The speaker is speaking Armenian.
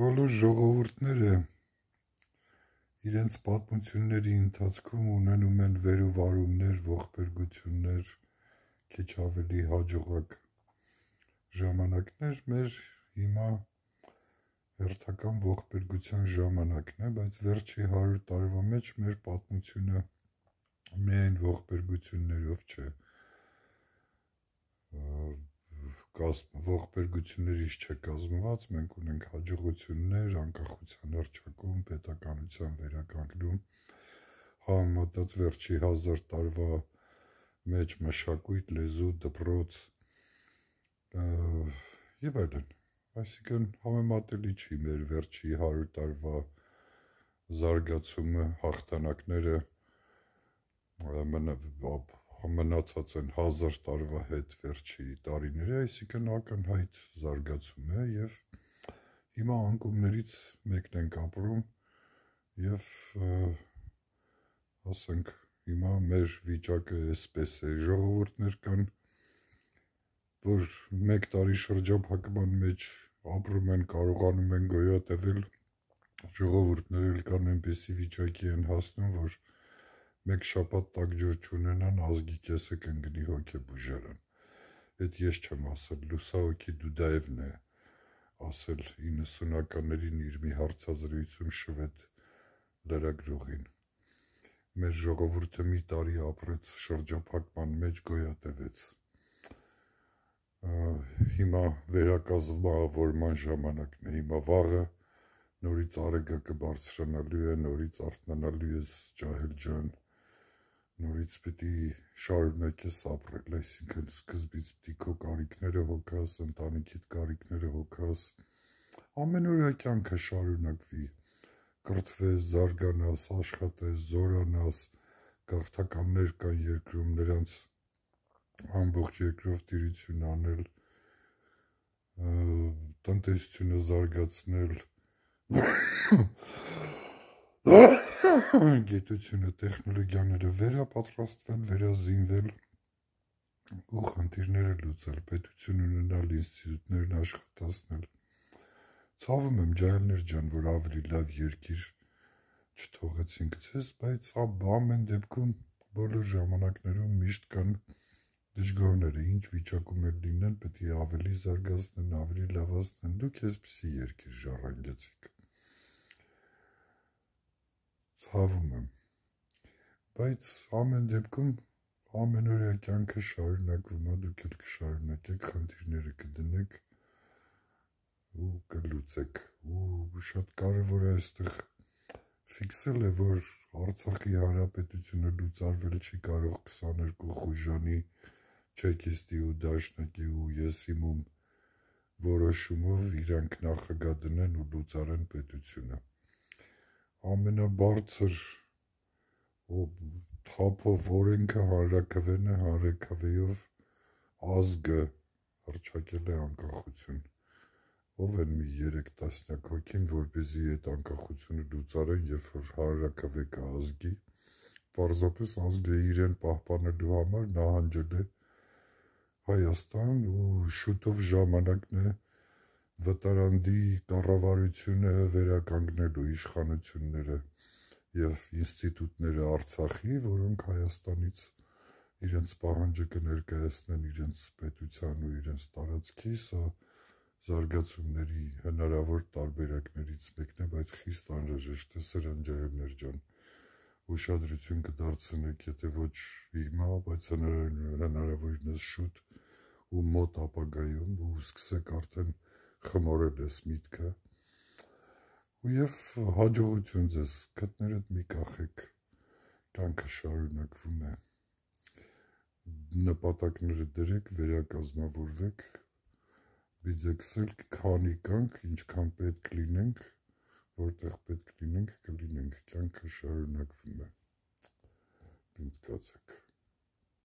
Բոլոր ժողովուրդները իրենց պատմությունների ընթացքում ունենում են վերուվարումներ, ողբերգություններ, քիչ ավելի հաջողակ ժամանակներ մեր հիմա հերթական ողբերգության ժամանակն է, բայց վերջի 100 տարվա մեջ մեր պատմությունը միայն ողբերգություններով չէ, ողբերգություններից չկազմված մենք ունենք հաջողություններ անկախության արճակում, պետականության վերականգնում, համատած վերջի 1000 տարվա մեջ մշակույթ, լեզու, դպրոց եւ այլն։ Այսինքն համեմատելի չի մեր վերջի 100 տարվա զարգացումը, հաղթանակները մնա մնացած են 1000 տարվա հետ վերջի տարիները, այսինքն ակնհայտ զարգացում է եւ հիմա անկումներից մեկն ենք ապրում եւ ասենք հիմա մեր վիճակը այսպես է, ժողովուրդներ կան, որ մեկ տարի շրջափակման մեջ ապրում են, կարողանում են գոյատևել, ժողովուրդները էլ կան այնպեսի վիճակի են հասնում, որ մեկ շաբաթ տակ ջուր չունենան ազգի կեսը կընկնի հոգեբուժարան այդ ես չեմ ասել լուսահոգի դուդաևն է ասել 90-ականներին իր մի հարցազրույցում շվեդ լրագրողին։ Մեր ժողովուրդը մի տարի ապրեց շրջափակման մեջ գոյատևեց։ Հիմա վերակազմավորման ժամանակն է, հիմա վաղը նորից արեգը կբարձրանալու է, նորից արթնանալու ես ջահել ջան նորից պիտի շարունակես ապրել, այսինքն սկզբից պիտի քո կարիքները հոգաս, ընտանիքիդ կարիքները հոգաս, ամենօրյա կյանքը շարունակվի, կրթվես, զարգանաս, աշխատես, զորանաս, գաղթականներ կան երկրում, նրանց ամբողջ երկրով տիրություն անել, տնտեսությունը զարգացնել, գիտությունը, տեխնոլոգիաները վերապատրաստվել, վերազինվել ու խնդիրները լուծել, պետություն ունենալ, ինստիտուտներն աշխատացնել։ Ցավում եմ ջայլներ ջան, որ ավելի լավ երկիր չթողեցինք ցես, բայց սա ամեն դեպքում բոլոր ժամանակներում միշտ կան դժգոհները, ինչ վիճակում էլ լինեն, պետք է ավելի զարգացնեն, ավելի լավացնեն։ Դուք էսպիսի երկիր ժառանգեցիք ցավում եմ։ Բայց ամեն դեպքում ամենօրյա կյանքը շարունակվում է, դուք էլ կշարունակեք, խնդիրները կդնեք ու կլուծեք։ Ու շատ կարևոր է այստեղ ֆիքսել է, որ Արցախի հանրապետությունը լուծարվել չի կարող 22 խոժանի չեկիստի ու դաշնակի ու եսիմում որոշումով իրանք նախագահ դնեն ու լուծարեն պետությունը ամենաբարձր թափով օրենքը հանրակրվեն է հանրակրվեով ազգը հրճակել է անկախություն ով են մի 3 տասնյակ հոգին որպեսզի այդ անկախությունը լուծարեն երբ որ հանրակրվե կա ազգի պարզապես ազգը իրեն պահպանելու համար նահանջել է Հայաստան ու շուտով ժամանակն է վտարանդի կառավարությունը վերականգնելու իշխանությունները եւ ինստիտուտները Արցախի, որոնք Հայաստանից իրենց պահանջը կներկայացնեն իրենց պետության ու իրենց տարածքի, սա զարգացումների հնարավոր տարբերակներից մեկն է, բայց խիստ անհրաժեշտ է սրանջայերներ ջան։ Ուշադրություն կդարձնեք, եթե ոչ հիմա, բայց հնարավորինս շուտ ու մոտ ապագայում ու սկսեք արդեն խմորել ես միտքը ու եւ հաջողություն ձեզ գտներդ մի կախեք տանքը շարունակվում է նպատակները դրեք վերակազմավորվեք բիզեքսել քանի կանք ինչքան պետք լինենք որտեղ պետք լինենք կլինենք կյանքը շարունակվում է ինքնացեք